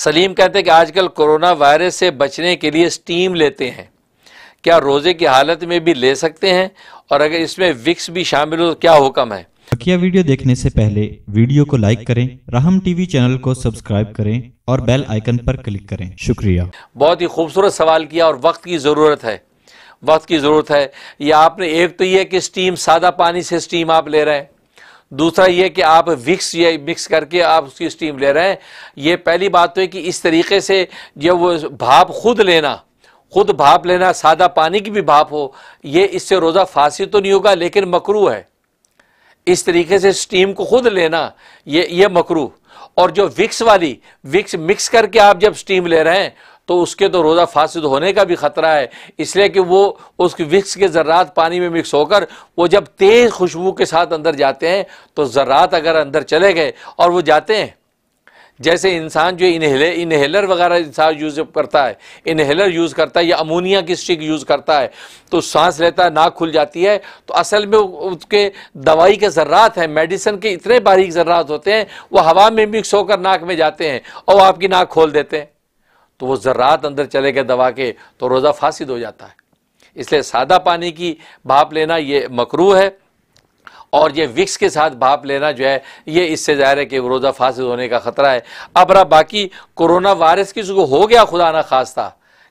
सलीम कहते हैं कि आजकल कोरोना वायरस से बचने के लिए स्टीम लेते हैं क्या रोज़े की हालत में भी ले सकते हैं और अगर इसमें विक्स भी शामिल हो तो क्या हुक्म है बकिया वीडियो देखने से पहले वीडियो को लाइक करें राहम टीवी चैनल को सब्सक्राइब करें और बेल आइकन पर क्लिक करें शुक्रिया बहुत ही खूबसूरत सवाल किया और वक्त की ज़रूरत है वक्त की ज़रूरत है या आपने एक तो यह कि स्टीम सादा पानी से स्टीम आप ले रहे हैं दूसरा ये कि आप विक्स ये मिक्स करके आप उसकी स्टीम ले रहे हैं ये पहली बात तो है कि इस तरीके से जब वो भाप खुद लेना खुद भाप लेना सादा पानी की भी भाप हो ये इससे रोज़ा फांसी तो नहीं होगा लेकिन मकरू है इस तरीके से स्टीम को खुद लेना ये ये मकरू और जो विक्स वाली विक्स मिक्स करके आप जब स्टीम ले रहे हैं तो उसके तो रोज़ा फासद होने का भी ख़तरा है इसलिए कि वो उसकी विक्स के ज़रात पानी में मिक्स होकर वो जब तेज़ खुशबू के साथ अंदर जाते हैं तो ज़र्रात अगर अंदर चले गए और वो जाते हैं जैसे इंसान जो इनहेले इनहेलर वगैरह इंसान यूज़ करता है इनहेलर यूज़ करता है या अमोनिया की स्टिक यूज़ करता है तो सांस लेता है नाक खुल जाती है तो असल में उसके दवाई के ज़र्रात हैं मेडिसिन के इतने बारीक ज़र्रात होते हैं वो हवा में मिक्स होकर नाक में जाते हैं और आपकी नाक खोल देते हैं तो वो ज़रात अंदर चले गए दवा के तो रोज़ा फासिद हो जाता है इसलिए सादा पानी की भाप लेना ये मकरू है और ये विक्स के साथ भाप लेना जो है ये इससे ज़ाहिर है कि रोज़ा फासिद होने का ख़तरा है अब रहा बाकी कोरोना वायरस किसी को हो गया खुदा ना खास्ता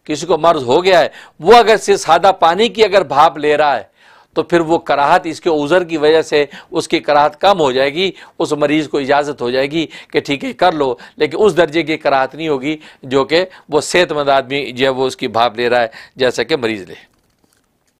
किसी को मर्ज हो गया है वो अगर सिर्फ सादा पानी की अगर भाप ले रहा है तो फिर वो कराहत इसके उज़र की वजह से उसकी कराहत कम हो जाएगी उस मरीज़ को इजाज़त हो जाएगी कि ठीक है कर लो लेकिन उस दर्जे की कराहत नहीं होगी जो कि वो सेहतमंद आदमी जो है वो उसकी भाप ले रहा है जैसा कि मरीज़ ले